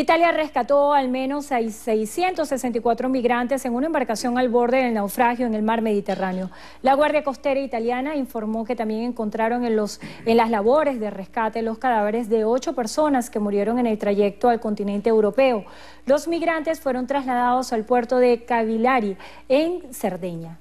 Italia rescató al menos a 664 migrantes en una embarcación al borde del naufragio en el mar Mediterráneo. La Guardia Costera italiana informó que también encontraron en, las labores de rescate los cadáveres de ocho personas que murieron en el trayecto al continente europeo. Los migrantes fueron trasladados al puerto de Cavillari, en Cerdeña.